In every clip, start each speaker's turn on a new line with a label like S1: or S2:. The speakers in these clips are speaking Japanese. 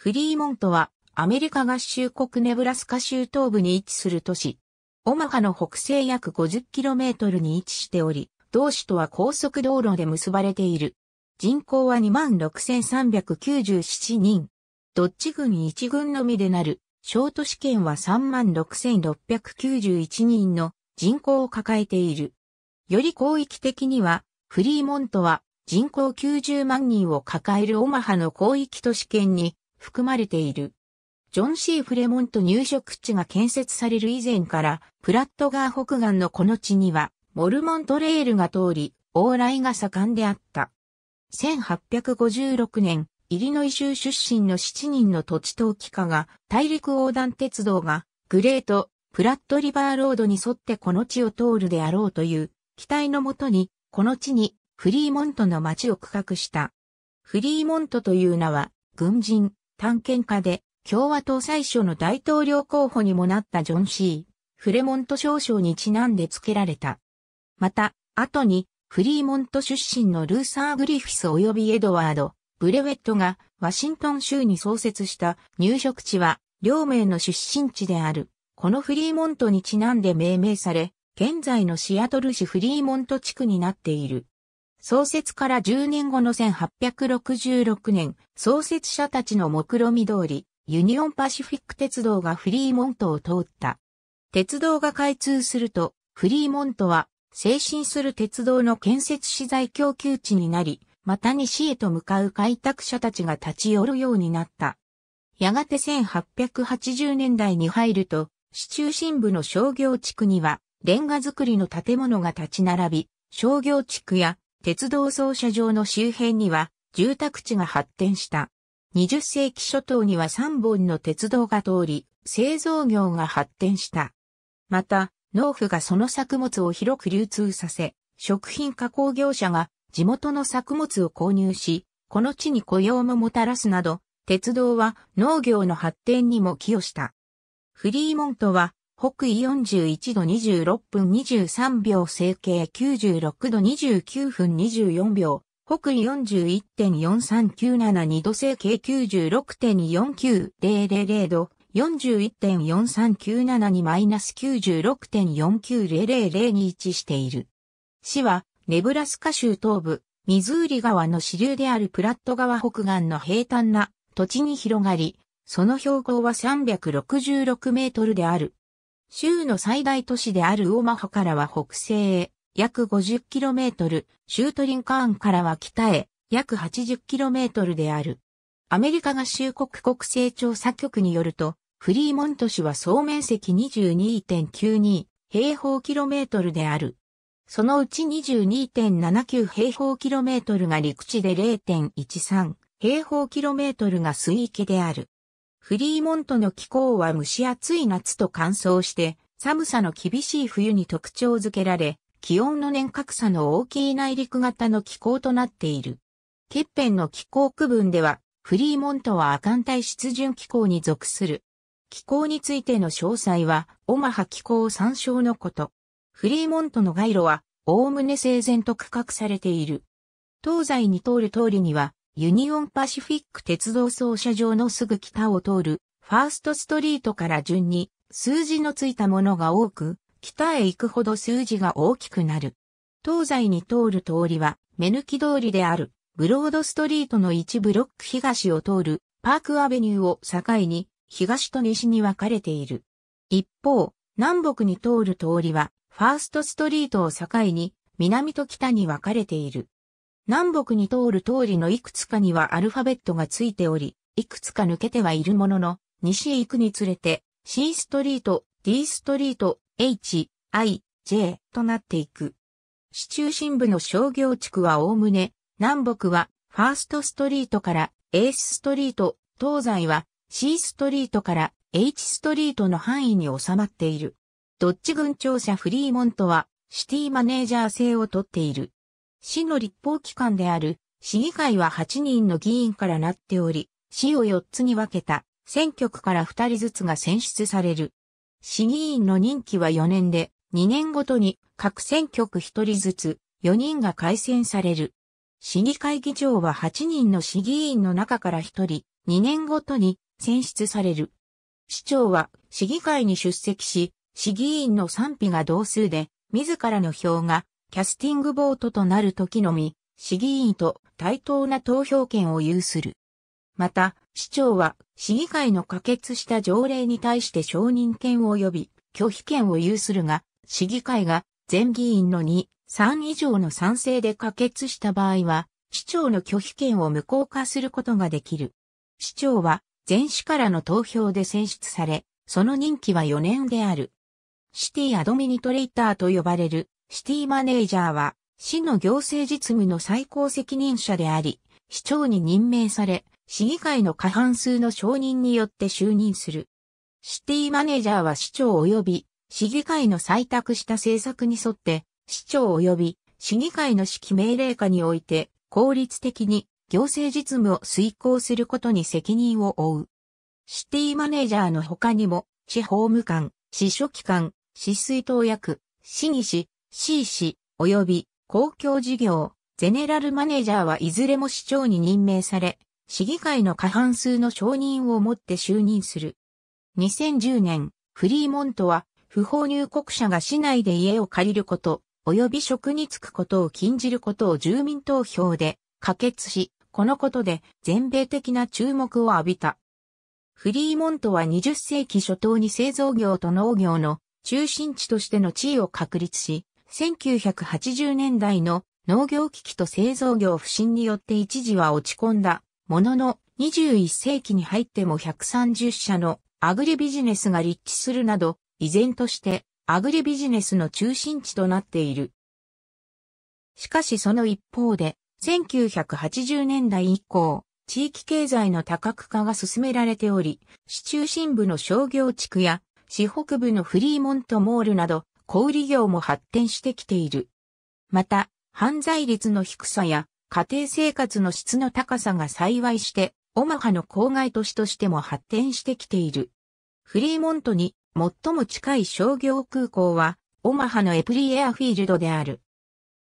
S1: フリーモントはアメリカ合衆国ネブラスカ州東部に位置する都市。オマハの北西約 50km に位置しており、同市とは高速道路で結ばれている。人口は26,397人。ドッジ軍一軍のみでなる、小都市圏は36,691人の人口を抱えている。より広域的には、フリーモントは人口90万人を抱えるオマハの広域都市圏に含まれている。ジョン・シー・フレモント入植地が建設される以前から、プラットガー北岸のこの地には、モルモントレールが通り、往来が盛んであった。1856年、イリノイ州出身の7人の土地投機家が、大陸横断鉄道が、グレート、プラットリバーロードに沿ってこの地を通るであろうという、期待のもとに、この地に、フリーモントの町を区画した。フリーモントという名は、軍人、探検家で、共和党最初の大統領候補にもなったジョン・シー・フレモント少将にちなんで付けられた。また、後に、フリーモント出身のルーサー・グリフィス及びエドワード、ブレウェットがワシントン州に創設した入植地は両名の出身地である。このフリーモントにちなんで命名され、現在のシアトル市フリーモント地区になっている。創設から10年後の1866年、創設者たちの目論見通り、ユニオンパシフィック鉄道がフリーモントを通った。鉄道が開通すると、フリーモントは、精神する鉄道の建設資材供給地になり、また西へと向かう開拓者たちが立ち寄るようになった。やがて1880年代に入ると、市中心部の商業地区には、レンガ造りの建物が立ち並び、商業地区や鉄道操車場の周辺には住宅地が発展した。20世紀初頭には3本の鉄道が通り、製造業が発展した。また、農夫がその作物を広く流通させ、食品加工業者が地元の作物を購入し、この地に雇用ももたらすなど、鉄道は農業の発展にも寄与した。フリーモントは北緯41度26分23秒整形96度29分24秒、北緯41.43972度整形96.49000度、41.4397-96.49000に位置している。市は、ネブラスカ州東部、ミズーリ川の支流であるプラット川北岸の平坦な土地に広がり、その標高は366メートルである。州の最大都市であるオマホからは北西へ約 50km、州トリンカーンからは北へ約 80km である。アメリカ合衆国国勢調査局によると、フリーモント市は総面積22.92平方キロメートルである。そのうち22.79平方キロメートルが陸地で0.13平方キロメートルが水域である。フリーモントの気候は蒸し暑い夏と乾燥して、寒さの厳しい冬に特徴づけられ、気温の年格差の大きい内陸型の気候となっている。欠片の気候区分では、フリーモントは亜寒帯湿潤気候に属する。気候についての詳細は、オマハ気候参照のこと。フリーモントの街路は、おおむね整然と区画されている。東西に通る通りには、ユニオンパシフィック鉄道操車場のすぐ北を通るファーストストリートから順に数字のついたものが多く、北へ行くほど数字が大きくなる。東西に通る通りは目抜き通りであるブロードストリートの一ブロック東を通るパークアベニューを境に東と西に分かれている。一方、南北に通る通りはファーストストリートを境に南と北に分かれている。南北に通る通りのいくつかにはアルファベットがついており、いくつか抜けてはいるものの、西へ行くにつれて、C ストリート、D ストリート、H、I、J となっていく。市中心部の商業地区はおおむね、南北はファーストストリートから A ストリート、東西は C ストリートから H ストリートの範囲に収まっている。ドッジ軍庁舎フリーモントはシティマネージャー制をとっている。市の立法機関である市議会は8人の議員からなっており、市を4つに分けた選挙区から2人ずつが選出される。市議員の任期は4年で、2年ごとに各選挙区1人ずつ4人が改選される。市議会議長は8人の市議員の中から1人、2年ごとに選出される。市長は市議会に出席し、市議員の賛否が同数で、自らの票がキャスティングボートとなる時のみ、市議員と対等な投票権を有する。また、市長は市議会の可決した条例に対して承認権及び拒否権を有するが、市議会が全議員の2、3以上の賛成で可決した場合は、市長の拒否権を無効化することができる。市長は全市からの投票で選出され、その任期は4年である。シティアドミニトレーターと呼ばれるシティマネージャーは、市の行政実務の最高責任者であり、市長に任命され、市議会の過半数の承認によって就任する。シティマネージャーは市長及び市議会の採択した政策に沿って、市長及び市議会の指揮命令下において効率的に行政実務を遂行することに責任を負う。シティマネージャーの他にも、市法務官、市書記官、市水党役、市議士、C 氏、及び公共事業、ゼネラルマネージャーはいずれも市長に任命され、市議会の過半数の承認をもって就任する。2010年、フリーモントは不法入国者が市内で家を借りること、及び職に就くことを禁じることを住民投票で可決し、このことで全米的な注目を浴びた。フリーモントは20世紀初頭に製造業と農業の中心地としての地位を確立し、1980年代の農業危機と製造業不振によって一時は落ち込んだものの21世紀に入っても130社のアグリビジネスが立地するなど依然としてアグリビジネスの中心地となっている。しかしその一方で1980年代以降地域経済の多角化が進められており、市中心部の商業地区や市北部のフリーモントモールなど小売業も発展してきている。また、犯罪率の低さや家庭生活の質の高さが幸いして、オマハの郊外都市としても発展してきている。フリーモントに最も近い商業空港は、オマハのエプリエアフィールドである。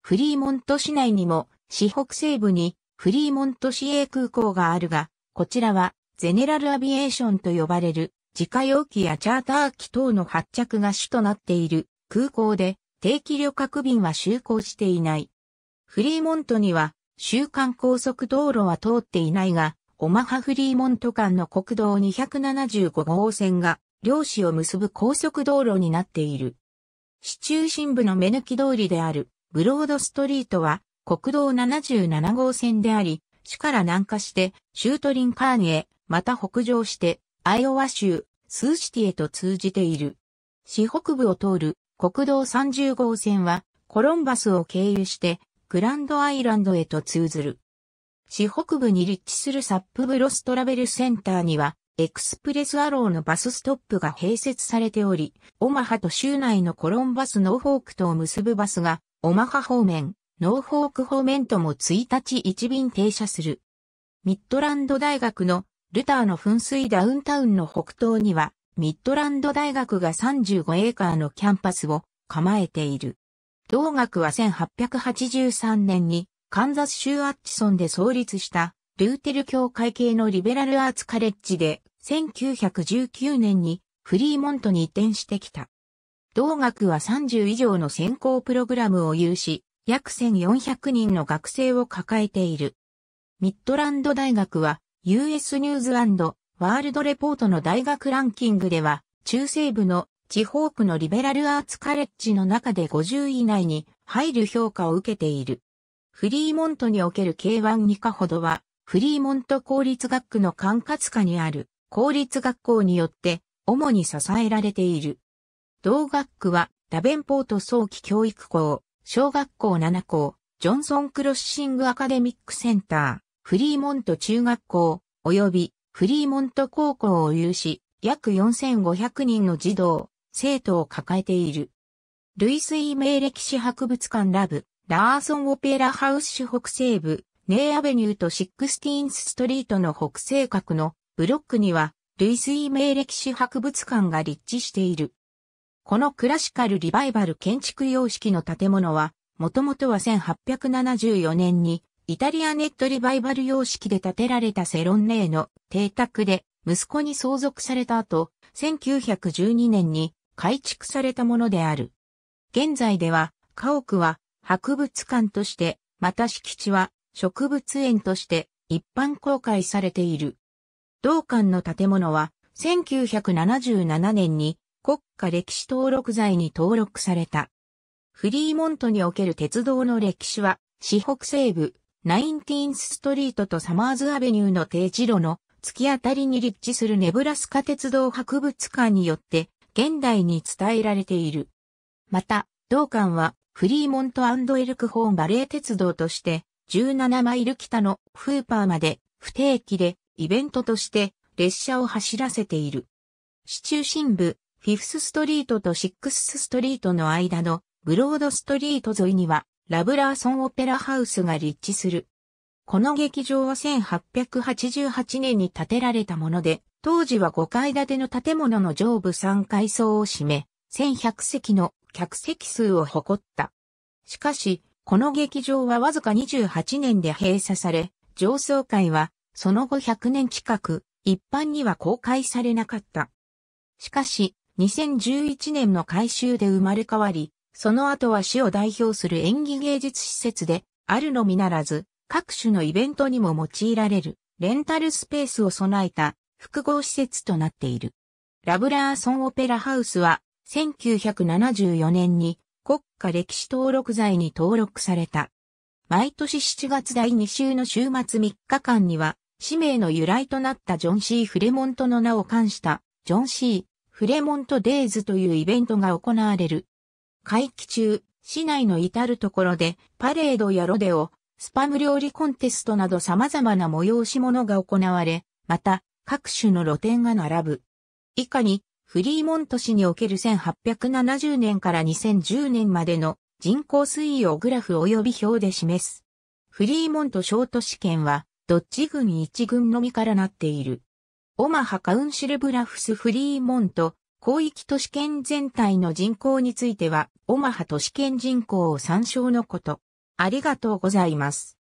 S1: フリーモント市内にも、市北西部にフリーモント市営空港があるが、こちらはゼネラルアビエーションと呼ばれる自家用機やチャーター機等の発着が主となっている空港で定期旅客便は就航していない。フリーモントには週間高速道路は通っていないが、オマハフリーモント間の国道275号線が両市を結ぶ高速道路になっている。市中心部の目抜き通りであるブロードストリートは国道77号線であり、市から南下してシュートリンカーニへ、また北上してアイオワ州スーシティへと通じている。市北部を通る国道30号線はコロンバスを経由してグランドアイランドへと通ずる。市北部に立地するサップブロストラベルセンターにはエクスプレスアローのバスストップが併設されており、オマハと州内のコロンバスノーフォークとを結ぶバスがオマハ方面、ノーフォーク方面とも1日1便停車する。ミッドランド大学のルターの噴水ダウンタウンの北東にはミッドランド大学が35エーカーのキャンパスを構えている。同学は1883年にカンザス州アッチソンで創立したルーテル教会系のリベラルアーツカレッジで1919年にフリーモントに移転してきた。同学は30以上の専攻プログラムを有し、約1400人の学生を抱えている。ミッドランド大学は US ニューズワールドレポートの大学ランキングでは、中西部の地方区のリベラルアーツカレッジの中で50位以内に入る評価を受けている。フリーモントにおける K1 2課ほどは、フリーモント公立学区の管轄下にある公立学校によって主に支えられている。同学区はダベンポート早期教育校、小学校7校、ジョンソンクロッシングアカデミックセンター、フリーモント中学校、及びフリーモント高校を有し、約4500人の児童、生徒を抱えている。ルイイス・ーメイ歴史博物館ラブ、ラーソンオペラハウス市北西部、ネイアベニューとシックスティーンス・トリートの北西角のブロックには、ルイイス・ーメイ歴史博物館が立地している。このクラシカルリバイバル建築様式の建物は、もともとは1874年にイタリアネットリバイバル様式で建てられたセロンネーの邸宅で、息子に相続された後、1912年に改築されたものである。現在では、家屋は博物館として、また敷地は植物園として一般公開されている。同館の建物は1977年に国家歴史登録財に登録された。フリーモントにおける鉄道の歴史は、四北西部、ナインティーンスストリートとサマーズアベニューの定時路の突き当たりに立地するネブラスカ鉄道博物館によって現代に伝えられている。また、同館はフリーモントエルクホーンバレー鉄道として17マイル北のフーパーまで不定期でイベントとして列車を走らせている。市中心部、フィフスストリートとシックスストリートの間のブロードストリート沿いにはラブラーソンオペラハウスが立地する。この劇場は1888年に建てられたもので、当時は5階建ての建物の上部3階層を占め、1100席の客席数を誇った。しかし、この劇場はわずか28年で閉鎖され、上層階はその後100年近く一般には公開されなかった。しかし、2011年の改修で生まれ変わり、その後は市を代表する演技芸術施設で、あるのみならず、各種のイベントにも用いられる、レンタルスペースを備えた複合施設となっている。ラブラーソンオペラハウスは、1974年に国家歴史登録罪に登録された。毎年7月第2週の週末3日間には、氏名の由来となったジョン・シー・フレモントの名を冠した、ジョン・シー・フレモント・デイズというイベントが行われる。会期中、市内の至るところで、パレードやロデオ、スパム料理コンテストなど様々な催し物が行われ、また、各種の露店が並ぶ。以下に、フリーモント市における1870年から2010年までの人口推移をグラフ及び表で示す。フリーモント小都市圏は、どっち軍一軍のみからなっている。オマハカウンシルブラフスフリーモント、広域都市圏全体の人口については、オマハ都市圏人口を参照のこと。ありがとうございます。